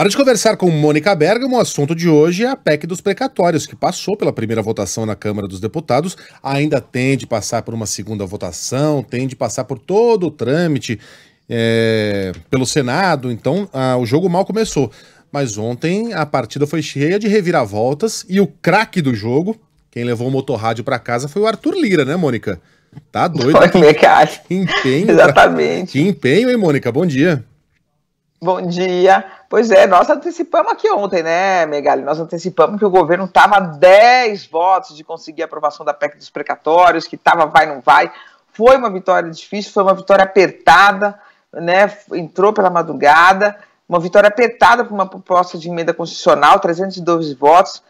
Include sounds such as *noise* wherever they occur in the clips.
Hora de conversar com Mônica Bergamo. O assunto de hoje é a PEC dos precatórios, que passou pela primeira votação na Câmara dos Deputados, ainda tem de passar por uma segunda votação, tem de passar por todo o trâmite é, pelo Senado. Então, o jogo mal começou. Mas ontem a partida foi cheia de reviravoltas e o craque do jogo, quem levou o motorrádio para casa, foi o Arthur Lira, né, Mônica? Tá doido. Foi, é que... Que empenho. *laughs* Exatamente. Que empenho, hein, Mônica? Bom dia. Bom dia. Pois é, nós antecipamos aqui ontem, né, Megali? Nós antecipamos que o governo estava a 10 votos de conseguir a aprovação da PEC dos precatórios, que estava vai, não vai. Foi uma vitória difícil, foi uma vitória apertada, né? Entrou pela madrugada, uma vitória apertada para uma proposta de emenda constitucional, 312 votos.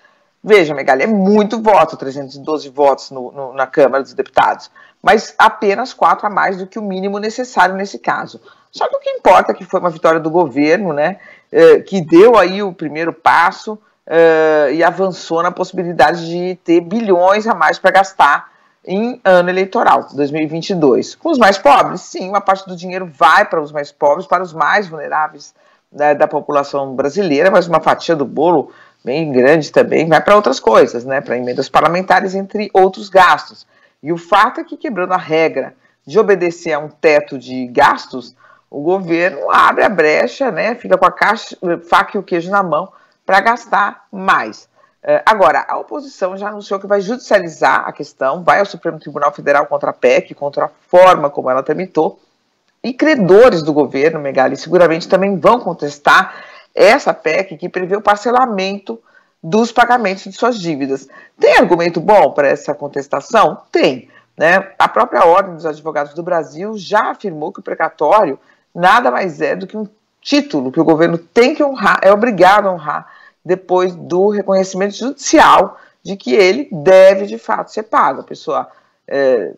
Veja, Megali, é muito voto, 312 votos no, no, na Câmara dos Deputados, mas apenas quatro a mais do que o mínimo necessário nesse caso. Só que o que importa é que foi uma vitória do governo, né, eh, que deu aí o primeiro passo uh, e avançou na possibilidade de ter bilhões a mais para gastar em ano eleitoral, 2022. Com os mais pobres, sim, uma parte do dinheiro vai para os mais pobres, para os mais vulneráveis né, da população brasileira, mas uma fatia do bolo bem grande também, vai para outras coisas, né, para emendas parlamentares, entre outros gastos. E o fato é que, quebrando a regra de obedecer a um teto de gastos, o governo abre a brecha, né, fica com a caixa, eh, faca e o queijo na mão para gastar mais. Eh, agora, a oposição já anunciou que vai judicializar a questão, vai ao Supremo Tribunal Federal contra a PEC, contra a forma como ela tramitou, e credores do governo, Megali, seguramente também vão contestar essa PEC que prevê o parcelamento dos pagamentos de suas dívidas. Tem argumento bom para essa contestação? Tem. Né? A própria Ordem dos Advogados do Brasil já afirmou que o precatório nada mais é do que um título que o governo tem que honrar, é obrigado a honrar depois do reconhecimento judicial de que ele deve de fato ser pago. A pessoa é,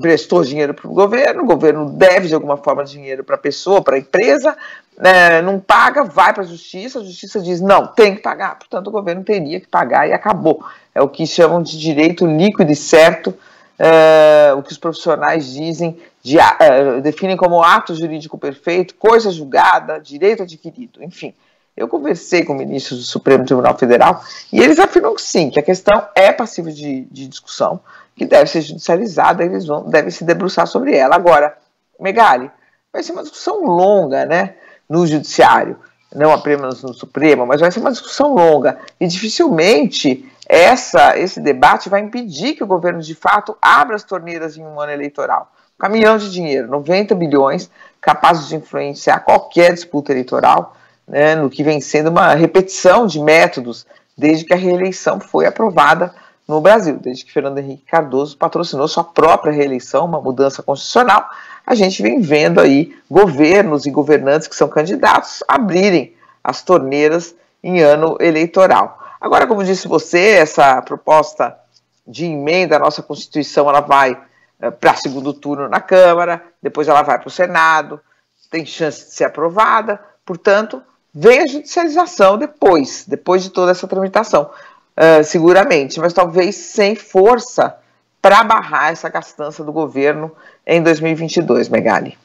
prestou dinheiro para o governo, o governo deve de alguma forma dinheiro para a pessoa, para a empresa, né, não paga, vai para a justiça, a justiça diz não, tem que pagar, portanto o governo teria que pagar e acabou. É o que chamam de direito líquido e certo, é, o que os profissionais dizem, de, é, definem como ato jurídico perfeito, coisa julgada, direito adquirido, enfim. Eu conversei com ministros do Supremo Tribunal Federal e eles afirmam que sim, que a questão é passível de, de discussão, que deve ser judicializada, eles vão, devem se debruçar sobre ela. Agora, Megali, vai ser uma discussão longa né, no judiciário, não apenas no Supremo, mas vai ser uma discussão longa e dificilmente essa, esse debate vai impedir que o governo de fato abra as torneiras em um ano eleitoral. Um caminhão de dinheiro, 90 bilhões, capazes de influenciar qualquer disputa eleitoral, né, no que vem sendo uma repetição de métodos desde que a reeleição foi aprovada no Brasil. Desde que Fernando Henrique Cardoso patrocinou sua própria reeleição, uma mudança constitucional, a gente vem vendo aí governos e governantes que são candidatos abrirem as torneiras em ano eleitoral. Agora, como disse você, essa proposta de emenda à nossa Constituição, ela vai eh, para segundo turno na Câmara, depois ela vai para o Senado, tem chance de ser aprovada, portanto, vem a judicialização depois, depois de toda essa tramitação. Ah, seguramente, mas talvez sem força para barrar essa gastança do governo em 2022, Megali.